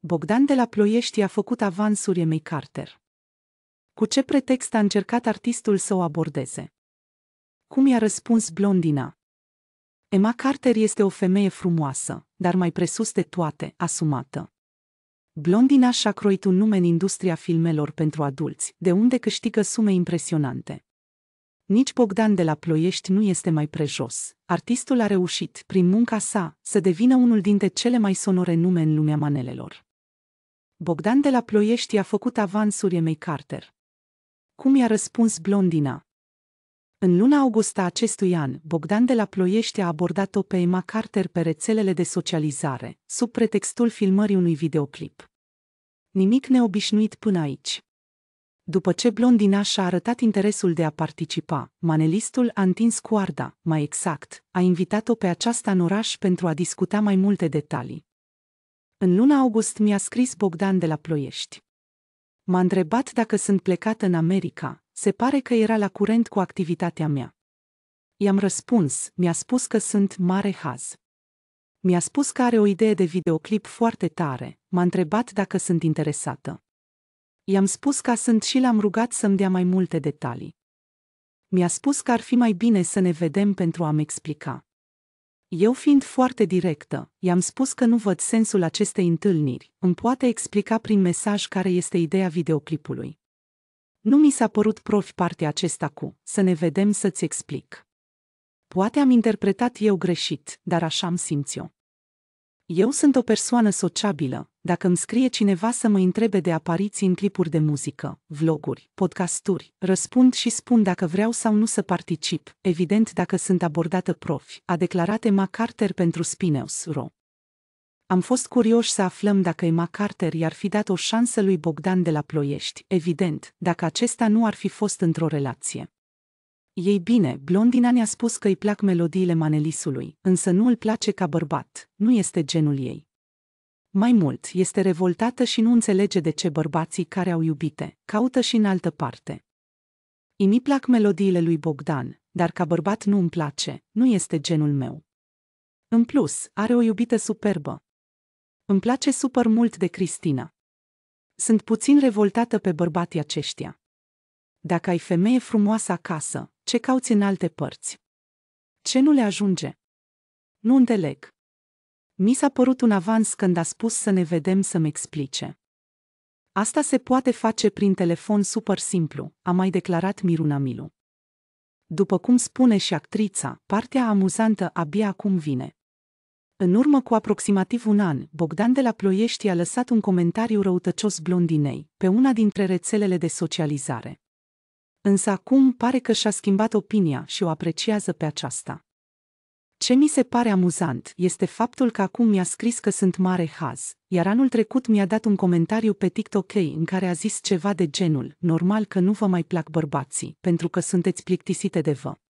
Bogdan de la Ploiești a făcut avansuri Emei Carter. Cu ce pretext a încercat artistul să o abordeze? Cum i-a răspuns blondina? Emma Carter este o femeie frumoasă, dar mai presus de toate, asumată. Blondina și-a croit un nume în industria filmelor pentru adulți, de unde câștigă sume impresionante. Nici Bogdan de la Ploiești nu este mai prejos. Artistul a reușit, prin munca sa, să devină unul dintre cele mai sonore nume în lumea manelelor. Bogdan de la Ploiești a făcut avansuri mei Carter. Cum i-a răspuns blondina? În luna augusta acestui an, Bogdan de la Ploiești a abordat-o pe Emma Carter pe rețelele de socializare, sub pretextul filmării unui videoclip. Nimic neobișnuit până aici. După ce blondina și-a arătat interesul de a participa, manelistul a întins coarda, mai exact, a invitat-o pe aceasta în oraș pentru a discuta mai multe detalii. În luna august mi-a scris Bogdan de la Ploiești. M-a întrebat dacă sunt plecat în America, se pare că era la curent cu activitatea mea. I-am răspuns, mi-a spus că sunt mare haz. Mi-a spus că are o idee de videoclip foarte tare, m-a întrebat dacă sunt interesată i-am spus ca sunt și l-am rugat să-mi dea mai multe detalii. Mi-a spus că ar fi mai bine să ne vedem pentru a-mi explica. Eu fiind foarte directă, i-am spus că nu văd sensul acestei întâlniri, îmi poate explica prin mesaj care este ideea videoclipului. Nu mi s-a părut profi partea acesta cu, să ne vedem să-ți explic. Poate am interpretat eu greșit, dar așa am simțit-o. Eu sunt o persoană sociabilă, dacă îmi scrie cineva să mă întrebe de apariții în clipuri de muzică, vloguri, podcasturi, răspund și spun dacă vreau sau nu să particip, evident dacă sunt abordată profi, a declarat Emma Carter pentru Ro. Am fost curioși să aflăm dacă Emma Carter i-ar fi dat o șansă lui Bogdan de la Ploiești, evident, dacă acesta nu ar fi fost într-o relație. Ei bine, blondina ne-a spus că îi plac melodiile Manelisului, însă nu îl place ca bărbat, nu este genul ei. Mai mult, este revoltată și nu înțelege de ce bărbații care au iubite, caută și în altă parte. Imi plac melodiile lui Bogdan, dar ca bărbat nu îmi place, nu este genul meu. În plus, are o iubită superbă. Îmi place super mult de Cristina. Sunt puțin revoltată pe bărbații aceștia. Dacă ai femeie frumoasă acasă, ce cauți în alte părți? Ce nu le ajunge? Nu înțeleg. Mi s-a părut un avans când a spus să ne vedem să-mi explice. Asta se poate face prin telefon super simplu, a mai declarat Miruna Milu. După cum spune și actrița, partea amuzantă abia acum vine. În urmă cu aproximativ un an, Bogdan de la Ploiești a lăsat un comentariu răutăcios blondinei, pe una dintre rețelele de socializare însă acum pare că și-a schimbat opinia și o apreciază pe aceasta. Ce mi se pare amuzant este faptul că acum mi-a scris că sunt mare haz, iar anul trecut mi-a dat un comentariu pe TikTok în care a zis ceva de genul, normal că nu vă mai plac bărbații, pentru că sunteți plictisite de vă.